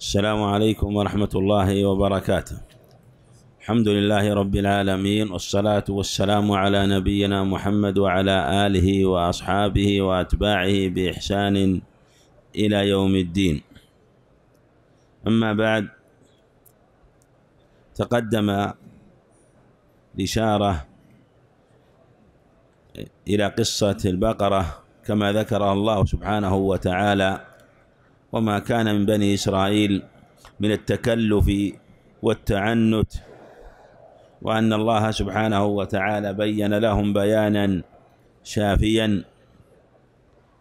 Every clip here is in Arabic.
السلام عليكم ورحمة الله وبركاته الحمد لله رب العالمين والصلاة والسلام على نبينا محمد وعلى آله وأصحابه وأتباعه بإحسان إلى يوم الدين أما بعد تقدم إشارة إلى قصة البقرة كما ذكرها الله سبحانه وتعالى وما كان من بني إسرائيل من التكلف والتعنت وأن الله سبحانه وتعالى بين لهم بيانا شافيا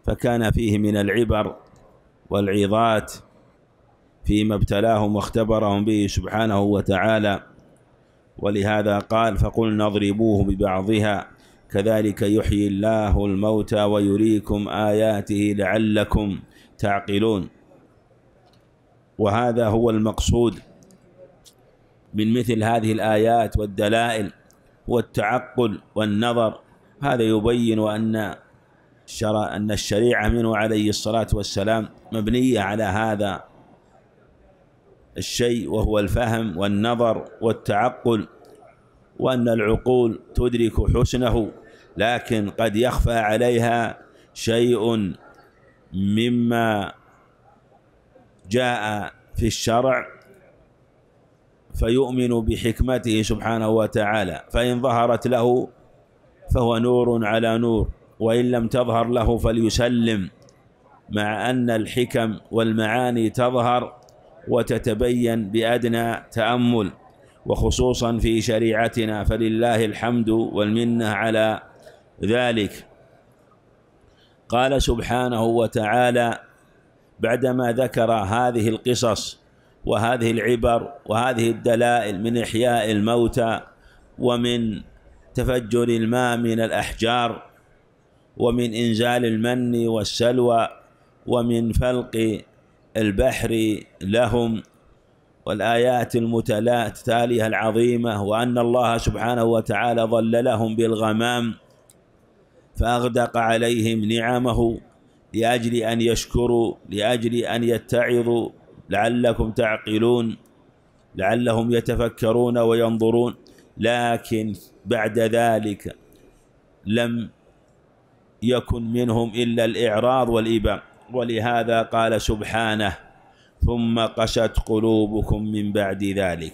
فكان فيه من العبر والعظات فيما ابتلاهم واختبرهم به سبحانه وتعالى ولهذا قال فقلنا اضربوه ببعضها كذلك يحيي الله الموتى ويريكم آياته لعلكم تعقلون وهذا هو المقصود من مثل هذه الآيات والدلائل والتعقل والنظر هذا يبين أن شرع أن الشريعة منه عليه الصلاة والسلام مبنية على هذا الشيء وهو الفهم والنظر والتعقل وأن العقول تدرك حسنه لكن قد يخفى عليها شيء مما جاء في الشرع فيؤمن بحكمته سبحانه وتعالى فإن ظهرت له فهو نور على نور وإن لم تظهر له فليسلم مع أن الحكم والمعاني تظهر وتتبين بأدنى تأمل وخصوصا في شريعتنا فلله الحمد والمنة على ذلك قال سبحانه وتعالى بعدما ذكر هذه القصص وهذه العبر وهذه الدلائل من إحياء الموتى ومن تفجر الماء من الأحجار ومن إنزال المن والسلوى ومن فلق البحر لهم والآيات المتتالية العظيمة وأن الله سبحانه وتعالى ظللهم بالغمام فأغدق عليهم نعمه لأجل أن يشكروا لأجل أن يتعظوا لعلكم تعقلون لعلهم يتفكرون وينظرون لكن بعد ذلك لم يكن منهم إلا الإعراض والإباء ولهذا قال سبحانه ثم قشت قلوبكم من بعد ذلك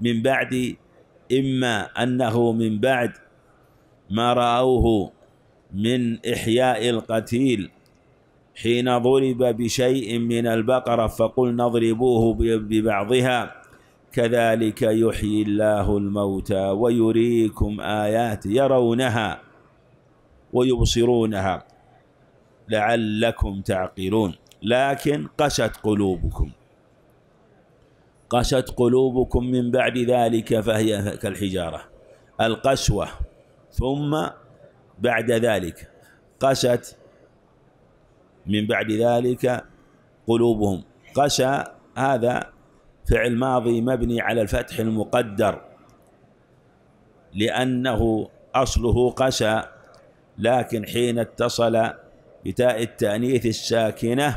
من بعد إما أنه من بعد ما رأوه من إحياء القتيل حين ضرب بشيء من البقرة فقل نضربوه ببعضها كذلك يحيي الله الموتى ويريكم آيات يرونها ويبصرونها لعلكم تعقلون لكن قشت قلوبكم قشت قلوبكم من بعد ذلك فهي كالحجارة القسوة ثم بعد ذلك قست من بعد ذلك قلوبهم قشى هذا فعل ماضي مبني على الفتح المقدر لأنه أصله قشى لكن حين اتصل بتاء التأنيث الساكنة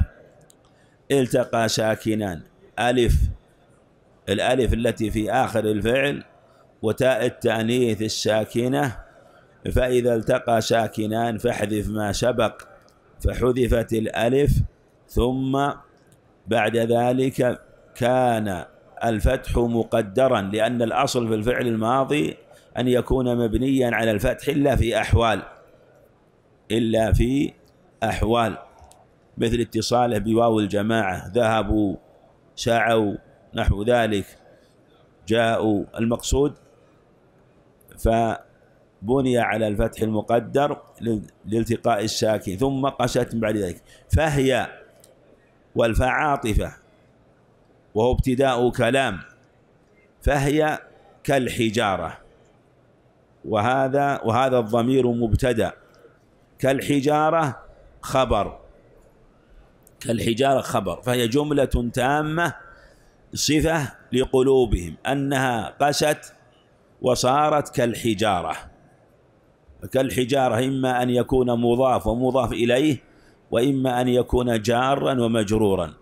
التقى ساكنان ألف الألف التي في آخر الفعل وتاء التأنيث الساكنة فإذا التقى شاكنان فاحذف ما سبق فحذفت الألف ثم بعد ذلك كان الفتح مقدرا لأن الأصل في الفعل الماضي أن يكون مبنيا على الفتح إلا في أحوال إلا في أحوال مثل اتصاله بواو الجماعة ذهبوا سعوا نحو ذلك جاءوا المقصود ف بني على الفتح المقدر لالتقاء الساكن ثم قست بعد ذلك فهي والفاء عاطفة وهو ابتداء كلام فهي كالحجارة وهذا وهذا الضمير مبتدأ كالحجارة خبر كالحجارة خبر فهي جملة تامة صفة لقلوبهم أنها قست وصارت كالحجارة كالحجارة إما أن يكون مضاف ومضاف إليه وإما أن يكون جارا ومجرورا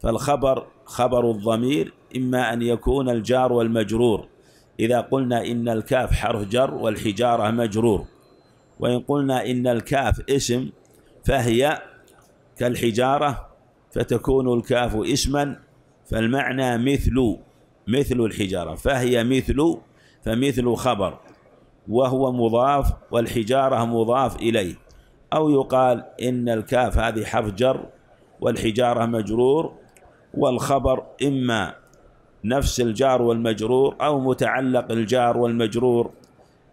فالخبر خبر الضمير إما أن يكون الجار والمجرور إذا قلنا إن الكاف حرف جر والحجارة مجرور وإن قلنا إن الكاف اسم فهي كالحجارة فتكون الكاف اسما فالمعنى مثل مثل الحجارة فهي مثل فمثل خبر وهو مضاف والحجارة مضاف إليه أو يقال إن الكاف هذه حرف جر والحجارة مجرور والخبر إما نفس الجار والمجرور أو متعلق الجار والمجرور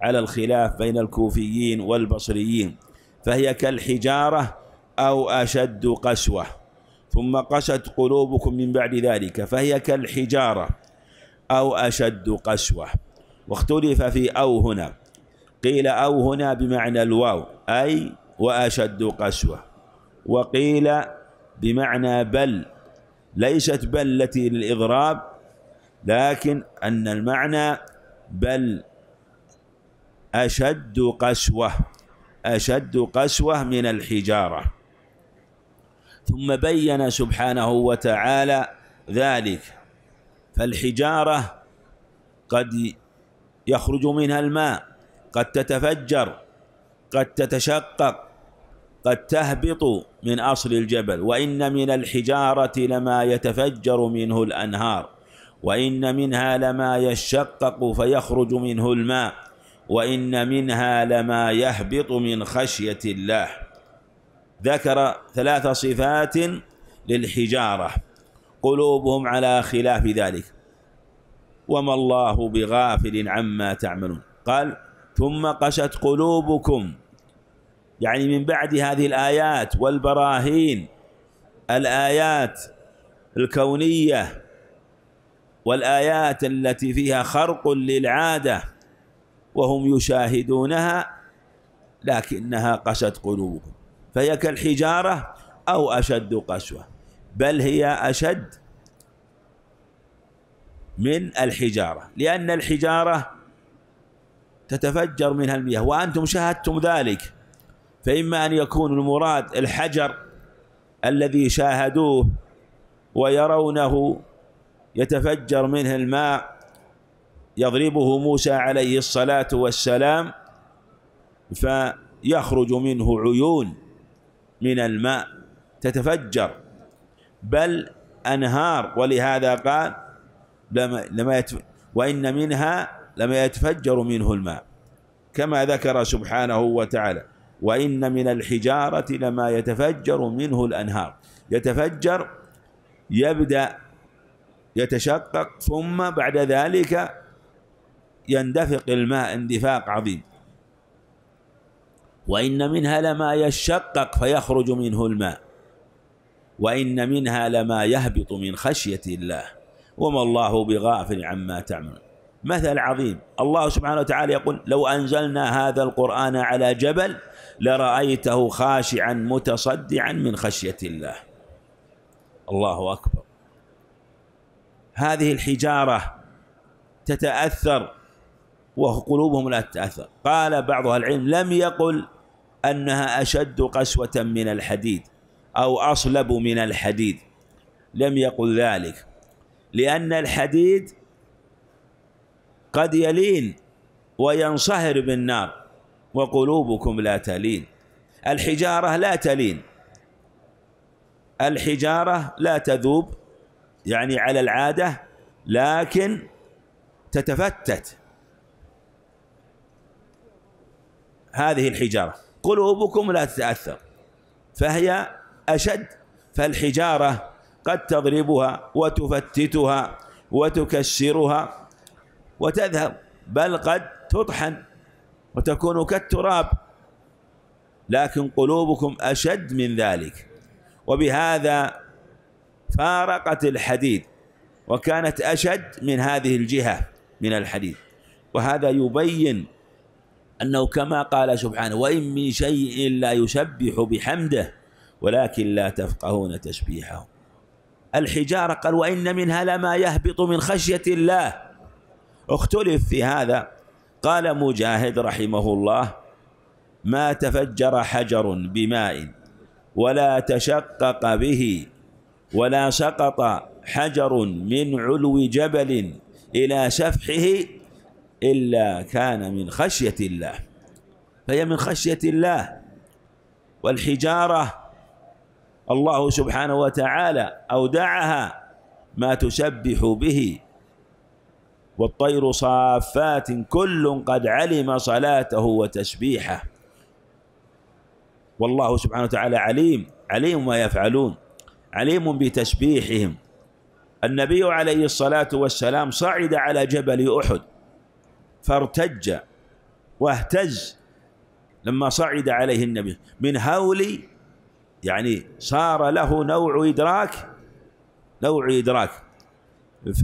على الخلاف بين الكوفيين والبصريين فهي كالحجارة أو أشد قسوة ثم قست قلوبكم من بعد ذلك فهي كالحجارة أو أشد قسوة واختلف في أو هنا قيل أو هنا بمعنى الواو أي وأشد قسوة وقيل بمعنى بل ليست بل التي للإضراب لكن أن المعنى بل أشد قسوة أشد قسوة من الحجارة ثم بين سبحانه وتعالى ذلك فالحجارة قد يخرج منها الماء قد تتفجر قد تتشقق قد تهبط من أصل الجبل وإن من الحجارة لما يتفجر منه الأنهار وإن منها لما يشقق فيخرج منه الماء وإن منها لما يهبط من خشية الله ذكر ثلاث صفات للحجارة قلوبهم على خلاف ذلك وما الله بغافل عما تعملون قال ثم قشت قلوبكم يعني من بعد هذه الآيات والبراهين الآيات الكونية والآيات التي فيها خرق للعادة وهم يشاهدونها لكنها قشت قلوبهم فهي كالحجارة أو أشد قسوة بل هي أشد من الحجارة لأن الحجارة تتفجر منها المياه وأنتم شاهدتم ذلك فإما أن يكون المراد الحجر الذي شاهدوه ويرونه يتفجر منه الماء يضربه موسى عليه الصلاة والسلام فيخرج منه عيون من الماء تتفجر بل أنهار ولهذا قال لما, لما يتف... وإن منها لما يتفجر منه الماء كما ذكر سبحانه وتعالى وإن من الحجارة لما يتفجر منه الأنهار يتفجر يبدأ يتشقق ثم بعد ذلك يندفق الماء اندفاق عظيم وإن منها لما يشقق فيخرج منه الماء وإن منها لما يهبط من خشية الله وما الله بغافل عما تعمل مثل عظيم الله سبحانه وتعالى يقول لو أنزلنا هذا القرآن على جبل لرأيته خاشعا متصدعا من خشية الله الله أكبر هذه الحجارة تتأثر وقلوبهم لا تتأثر قال بعض أهل العلم لم يقل أنها أشد قسوة من الحديد أو أصلب من الحديد لم يقل ذلك لأن الحديد قد يلين وينصهر بالنار وقلوبكم لا تلين الحجارة لا تلين الحجارة لا تذوب يعني على العادة لكن تتفتت هذه الحجارة قلوبكم لا تتأثر فهي أشد فالحجارة قد تضربها وتفتتها وتكسرها وتذهب بل قد تطحن وتكون كالتراب لكن قلوبكم أشد من ذلك وبهذا فارقت الحديد وكانت أشد من هذه الجهة من الحديد وهذا يبين أنه كما قال سبحانه وإن من شيء لا يسبح بحمده ولكن لا تفقهون تسبيحه الحجارة قال وإن منها لما يهبط من خشية الله اختلف في هذا قال مجاهد رحمه الله ما تفجر حجر بماء ولا تشقق به ولا سقط حجر من علو جبل إلى سفحه إلا كان من خشية الله فهي من خشية الله والحجارة الله سبحانه وتعالى أودعها ما تسبح به والطير صافات كل قد علم صلاته وتسبيحه والله سبحانه وتعالى عليم عليم ما يفعلون عليم بتسبيحهم النبي عليه الصلاة والسلام صعد على جبل أحد فارتج واهتز لما صعد عليه النبي من هول يعني صار له نوع إدراك نوع إدراك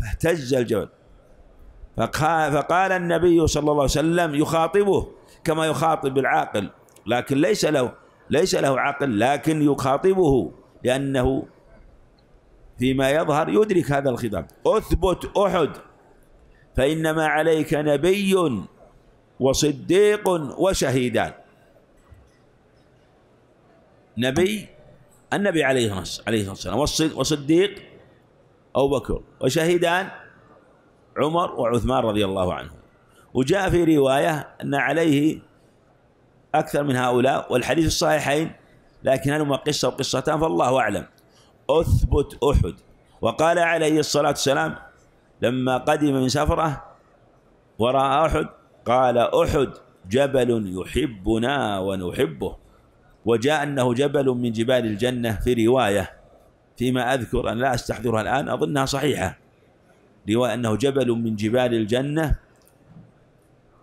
فاهتز الجبل فقال النبي صلى الله عليه وسلم يخاطبه كما يخاطب العاقل لكن ليس له ليس له عقل لكن يخاطبه لأنه فيما يظهر يدرك هذا الخطاب أثبت أحد فإنما عليك نبي وصديق وشهيدان نبي النبي عليه الصلاة والسلام وصديق أبو بكر وشهيدان عمر وعثمان رضي الله عنه وجاء في رواية أن عليه أكثر من هؤلاء والحديث الصحيحين لكن هل هما قصة وقصتان فالله أعلم أثبت أحد وقال عليه الصلاة والسلام لما قدم من سفرة ورأى أحد قال أحد جبل يحبنا ونحبه وجاء أنه جبل من جبال الجنة في رواية فيما أذكر أن لا أستحضرها الآن أظنها صحيحة رواية أنه جبل من جبال الجنة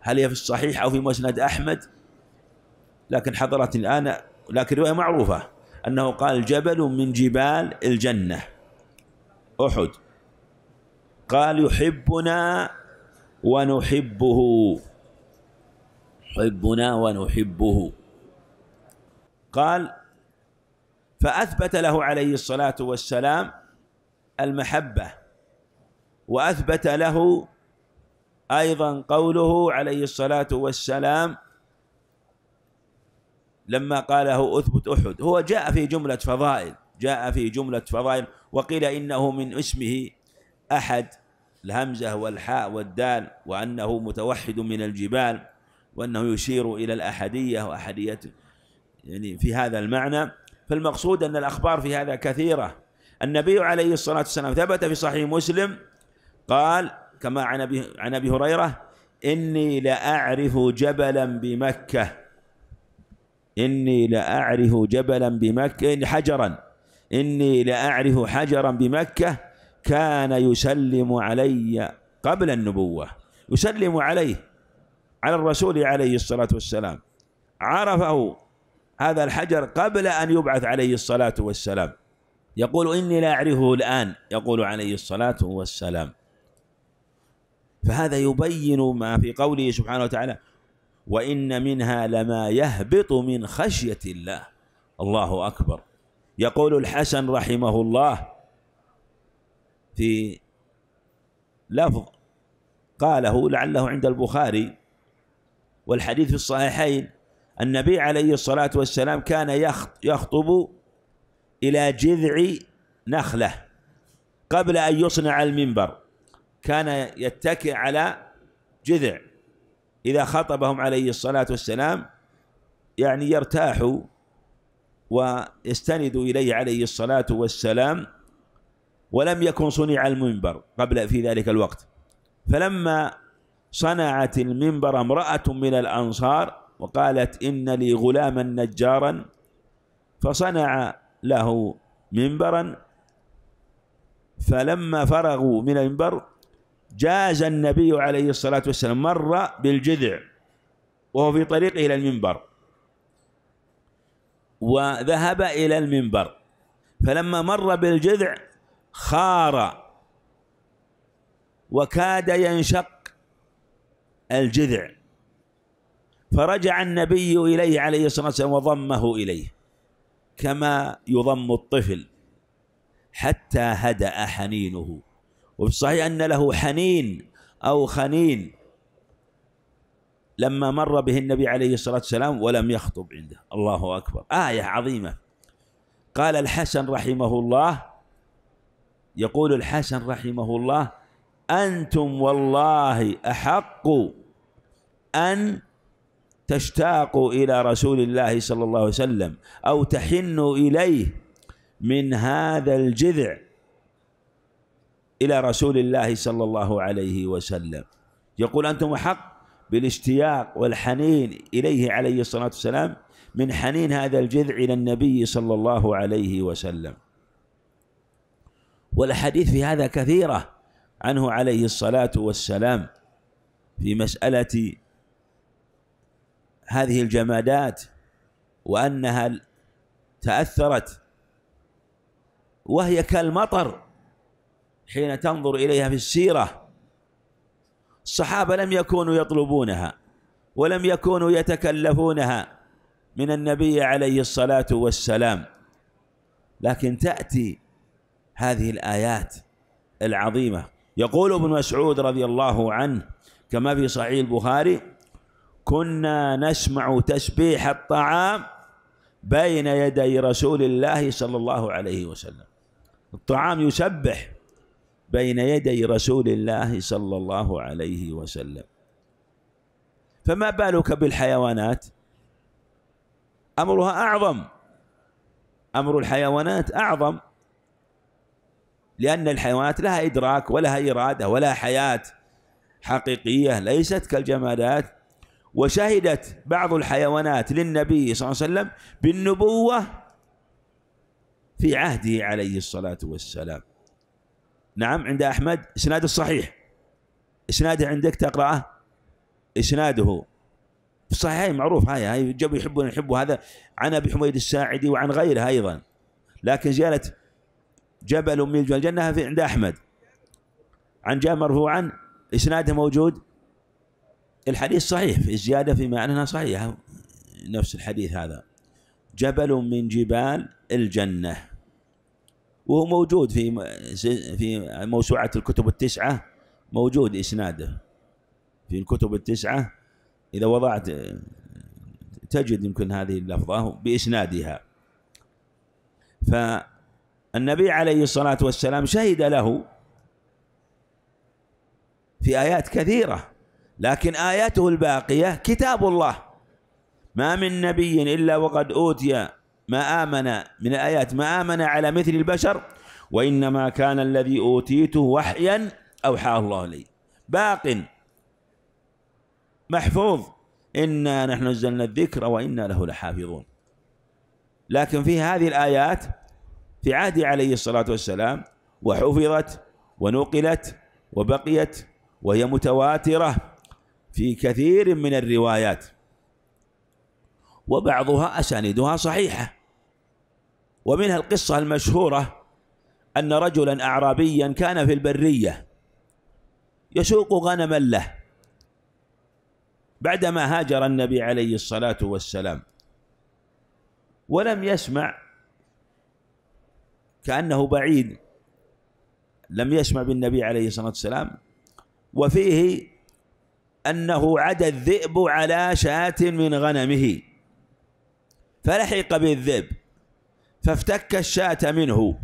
هل هي في الصحيح أو في مسند أحمد لكن حضرت الآن لكن رواية معروفة أنه قال جبل من جبال الجنة أحد قال يحبنا ونحبه يحبنا ونحبه قال فأثبت له عليه الصلاة والسلام المحبة وأثبت له أيضا قوله عليه الصلاة والسلام لما قاله أثبت أحد هو جاء في جملة فضائل جاء في جملة فضائل وقيل إنه من اسمه أحد الهمزة والحاء والدال وأنه متوحد من الجبال وأنه يشير إلى الأحدية وأحدية يعني في هذا المعنى فالمقصود أن الأخبار في هذا كثيرة النبي عليه الصلاة والسلام ثبت في صحيح مسلم قال كما عن ابي عن ابي هريره اني لاعرف جبلا بمكه اني لاعرف جبلا بمكه حجرا اني لاعرف حجرا بمكه كان يسلم علي قبل النبوه يسلم عليه على الرسول عليه الصلاه والسلام عرفه هذا الحجر قبل ان يبعث عليه الصلاه والسلام يقول اني لا اعرفه الان يقول عليه الصلاه والسلام فهذا يبين ما في قوله سبحانه وتعالى وإن منها لما يهبط من خشية الله الله أكبر يقول الحسن رحمه الله في لفظ قاله لعله عند البخاري والحديث في الصحيحين النبي عليه الصلاة والسلام كان يخطب إلى جذع نخلة قبل أن يصنع المنبر كان يتكئ على جذع إذا خطبهم عليه الصلاة والسلام يعني يرتاحوا ويستندوا إليه عليه الصلاة والسلام ولم يكن صنع المنبر قبل في ذلك الوقت فلما صنعت المنبر امرأة من الأنصار وقالت إن لي غلاما نجارا فصنع له منبرا فلما فرغوا من المنبر جاز النبي عليه الصلاة والسلام مر بالجذع وهو في طريقه إلى المنبر وذهب إلى المنبر فلما مر بالجذع خار وكاد ينشق الجذع فرجع النبي إليه عليه الصلاة والسلام وضمه إليه كما يضم الطفل حتى هدأ حنينه وفي الصحيح أن له حنين أو خنين لما مر به النبي عليه الصلاة والسلام ولم يخطب عنده الله أكبر آية عظيمة قال الحسن رحمه الله يقول الحسن رحمه الله أنتم والله أحق أن تشتاقوا إلى رسول الله صلى الله عليه وسلم أو تحنوا إليه من هذا الجذع إلى رسول الله صلى الله عليه وسلم يقول أنتم أحق بالاشتياق والحنين إليه عليه الصلاة والسلام من حنين هذا الجذع إلى النبي صلى الله عليه وسلم والأحاديث في هذا كثيرة عنه عليه الصلاة والسلام في مسألة هذه الجمادات وأنها تأثرت وهي كالمطر حين تنظر إليها في السيرة الصحابة لم يكونوا يطلبونها ولم يكونوا يتكلفونها من النبي عليه الصلاة والسلام لكن تأتي هذه الآيات العظيمة يقول ابن مسعود رضي الله عنه كما في صحيح البخاري كنا نسمع تسبيح الطعام بين يدي رسول الله صلى الله عليه وسلم الطعام يسبح بين يدي رسول الله صلى الله عليه وسلم فما بالك بالحيوانات امرها اعظم امر الحيوانات اعظم لان الحيوانات لها ادراك ولها اراده ولها حياه حقيقيه ليست كالجمادات وشهدت بعض الحيوانات للنبي صلى الله عليه وسلم بالنبوه في عهده عليه الصلاه والسلام نعم عند أحمد إسناده صحيح إسناده عندك تقرأه إسناده في الصحيحين معروف هاي هاي جاب يحبون يحبوا هذا عن أبي حميد الساعدي وعن غيره أيضا لكن زيادة جبل من الجنة في عند أحمد عن جاب مرفوعا إسناده موجود الحديث صحيح الزيادة في معناها صحيحة نفس الحديث هذا جبل من جبال الجنه وهو موجود في في موسوعة الكتب التسعة موجود إسناده في الكتب التسعة إذا وضعت تجد يمكن هذه اللفظة بإسنادها فالنبي عليه الصلاة والسلام شهد له في آيات كثيرة لكن آياته الباقية كتاب الله ما من نبي إلا وقد أوتي ما آمن من الآيات ما آمن على مثل البشر وإنما كان الذي أوتيته وحيا أوحاه الله لي باق محفوظ إنا نحن نزلنا الذكر وإنا له لحافظون لكن في هذه الآيات في عهد عليه الصلاة والسلام وحفظت ونقلت وبقيت وهي متواترة في كثير من الروايات وبعضها أسانيدها صحيحة ومنها القصة المشهورة أن رجلا أعرابيا كان في البرية يسوق غنما له بعدما هاجر النبي عليه الصلاة والسلام ولم يسمع كأنه بعيد لم يسمع بالنبي عليه الصلاة والسلام وفيه أنه عدا الذئب على شاة من غنمه فلحق بالذئب فافتك الشاة منه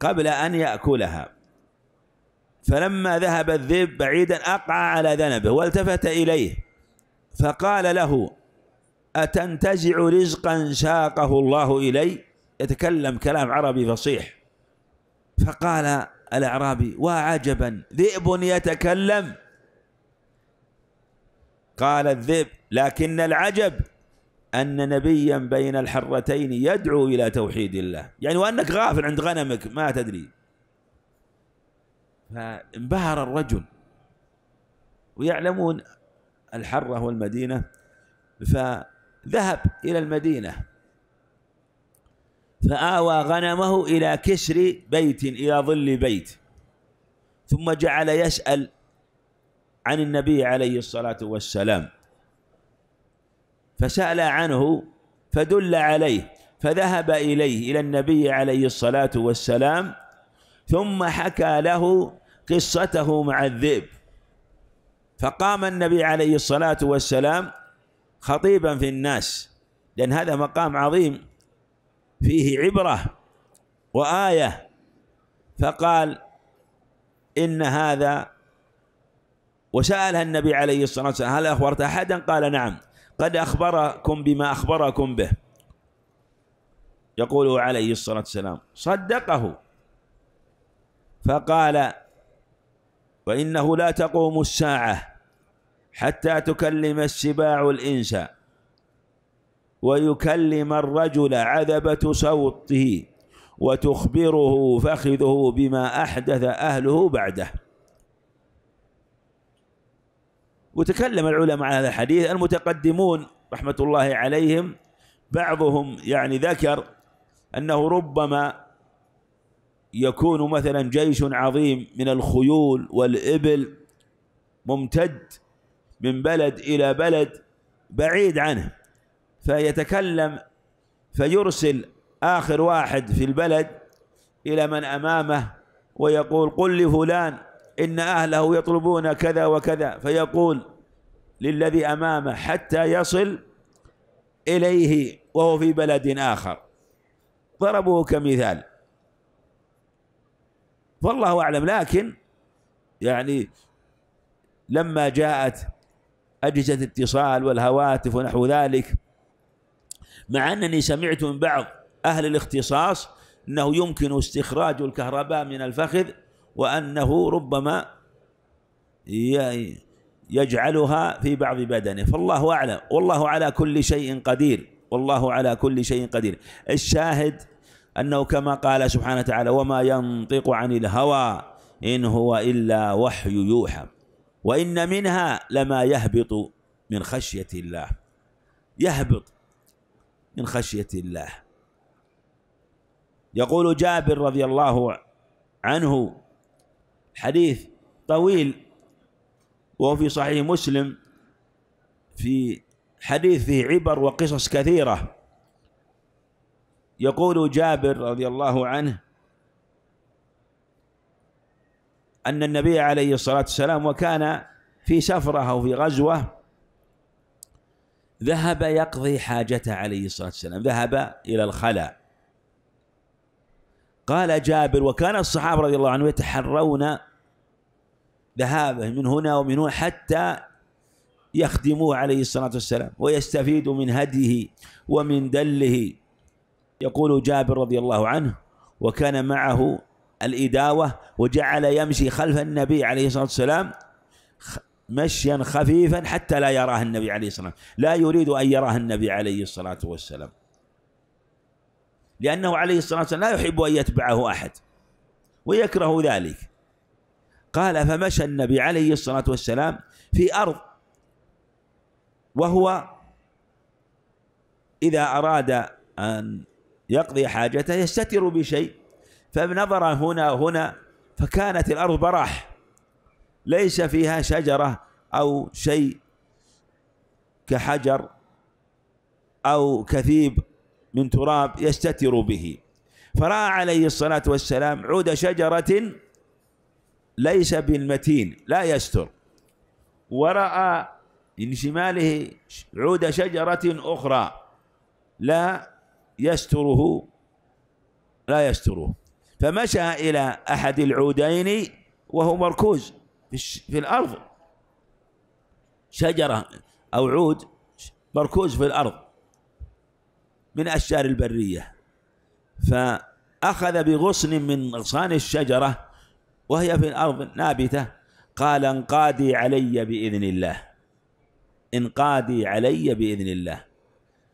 قبل أن يأكلها فلما ذهب الذئب بعيدا أقع على ذنبه والتفت إليه فقال له أتنتزع رزقا ساقه الله إلي يتكلم كلام عربي فصيح فقال الأعرابي وعجبا ذئب يتكلم قال الذئب لكن العجب أن نبيا بين الحرتين يدعو إلى توحيد الله يعني وأنك غافل عند غنمك ما تدري فانبهر الرجل ويعلمون الحرة والمدينة فذهب إلى المدينة فآوى غنمه إلى كشر بيت إلى ظل بيت ثم جعل يسأل عن النبي عليه الصلاة والسلام فسأل عنه فدل عليه فذهب إليه إلى النبي عليه الصلاة والسلام ثم حكى له قصته مع الذئب فقام النبي عليه الصلاة والسلام خطيبا في الناس لأن هذا مقام عظيم فيه عبرة وآية فقال إن هذا وسألها النبي عليه الصلاة والسلام هل أخبرت أحدا قال نعم قد أخبركم بما أخبركم به يقول عليه الصلاة والسلام صدقه فقال وإنه لا تقوم الساعة حتى تكلم السباع الإنس ويكلم الرجل عذبة صوته وتخبره فخذه بما أحدث أهله بعده وتكلم العلماء عن هذا الحديث المتقدمون رحمة الله عليهم بعضهم يعني ذكر أنه ربما يكون مثلا جيش عظيم من الخيول والإبل ممتد من بلد إلى بلد بعيد عنه فيتكلم فيرسل آخر واحد في البلد إلى من أمامه ويقول قل لفلان إن أهله يطلبون كذا وكذا فيقول للذي أمامه حتى يصل إليه وهو في بلد آخر ضربوه كمثال والله أعلم لكن يعني لما جاءت أجهزة الاتصال والهواتف ونحو ذلك مع أنني سمعت من بعض أهل الاختصاص أنه يمكن استخراج الكهرباء من الفخذ وأنه ربما يجعلها في بعض بدنه فالله أعلم والله على كل شيء قدير والله على كل شيء قدير الشاهد أنه كما قال سبحانه وتعالى وما ينطق عن الهوى إن هو إلا وحي يوحى وإن منها لما يهبط من خشية الله يهبط من خشية الله يقول جابر رضي الله عنه حديث طويل وهو في صحيح مسلم في حديث فيه عبر وقصص كثيرة يقول جابر رضي الله عنه أن النبي عليه الصلاة والسلام وكان في سفرة أو في غزوة ذهب يقضي حاجته عليه الصلاة والسلام ذهب إلى الخلاء قال جابر وكان الصحابة رضي الله عنهم يتحرون ذهابه من هنا ومن هنا حتى يخدموه عليه الصلاة والسلام ويستفيد من هديه ومن دله يقول جابر رضي الله عنه وكان معه الإداوة وجعل يمشي خلف النبي عليه الصلاة والسلام مشيا خفيفا حتى لا يراه النبي عليه الصلاة والسلام لا يريد أن يراه النبي عليه الصلاة والسلام لأنه عليه الصلاة والسلام لا يحب أن يتبعه أحد ويكره ذلك قال فمشى النبي عليه الصلاة والسلام في أرض وهو إذا أراد أن يقضي حاجته يستتر بشيء فنظر هنا هنا فكانت الأرض براح ليس فيها شجرة أو شيء كحجر أو كثيب من تراب يستتر به فرأى عليه الصلاة والسلام عود شجرة ليس بالمتين لا يستر ورأى من شماله عود شجرة أخرى لا يستره لا يستره فمشى إلى أحد العودين وهو مركوز في الأرض شجرة أو عود مركوز في الأرض من أشجار البرية فأخذ بغصن من أغصان الشجرة وهي في الأرض نابتة قال انقادي علي بإذن الله انقادي علي بإذن الله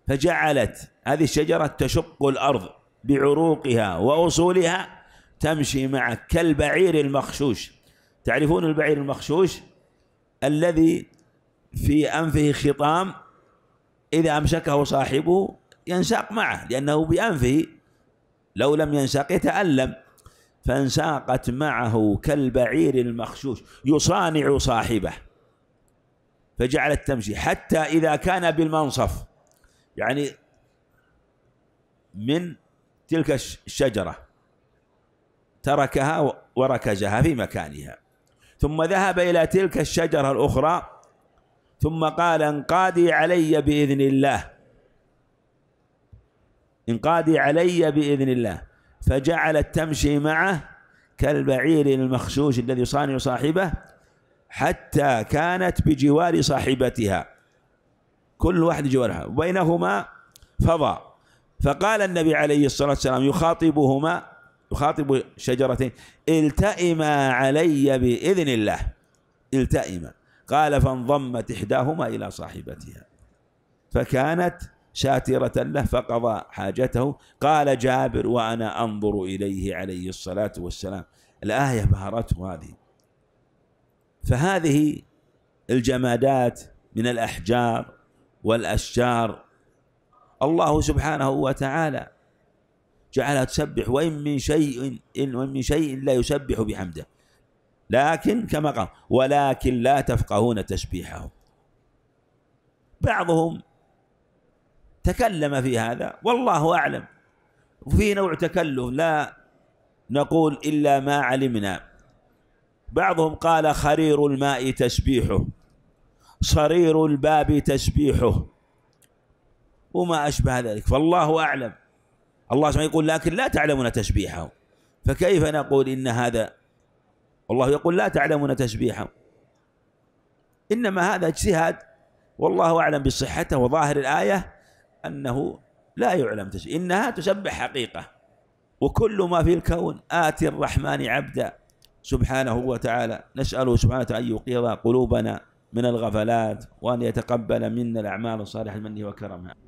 فجعلت هذه الشجرة تشق الأرض بعروقها وأصولها تمشي معك كالبعير المخشوش تعرفون البعير المخشوش الذي في أنفه خطام إذا أمسكه صاحبه ينساق معه لأنه بأنفه لو لم ينساق يتألم فانساقت معه كالبعير المخشوش يصانع صاحبه فجعلت تمشي حتى إذا كان بالمنصف يعني من تلك الشجرة تركها وركزها في مكانها ثم ذهب إلى تلك الشجرة الأخرى ثم قال انقادي علي بإذن الله انقادي علي بإذن الله فجعلت تمشي معه كالبعير المخشوش الذي صانع صاحبه حتى كانت بجوار صاحبتها كل واحد جوارها وبينهما فضاء فقال النبي عليه الصلاة والسلام يخاطبهما يخاطب شجرتين التئما علي بإذن الله التئما قال فانضمت إحداهما إلى صاحبتها فكانت ساترة له فقضى حاجته قال جابر وأنا أنظر إليه عليه الصلاة والسلام الآية بهرته هذه فهذه الجمادات من الأحجار والأشجار الله سبحانه وتعالى جعلها تسبح وإن من شيء إن وإن من شيء لا يسبح بحمده لكن كما قال ولكن لا تفقهون تسبيحهم بعضهم تكلم في هذا والله أعلم وفي نوع تكلف لا نقول إلا ما علمنا بعضهم قال خرير الماء تسبيحه صرير الباب تسبيحه وما أشبه ذلك فالله أعلم الله سبحانه يقول لكن لا تعلمون تسبيحه فكيف نقول إن هذا والله يقول لا تعلمون تسبيحه إنما هذا اجتهاد والله أعلم بصحته وظاهر الآية أنه لا يعلم تشبيه إنها تشبه حقيقة وكل ما في الكون آتي الرحمن عبدا سبحانه وتعالى نسأله سبحانه وتعالى أن يقيض قلوبنا من الغفلات وأن يتقبل منا الأعمال الصالحة منه وكرمها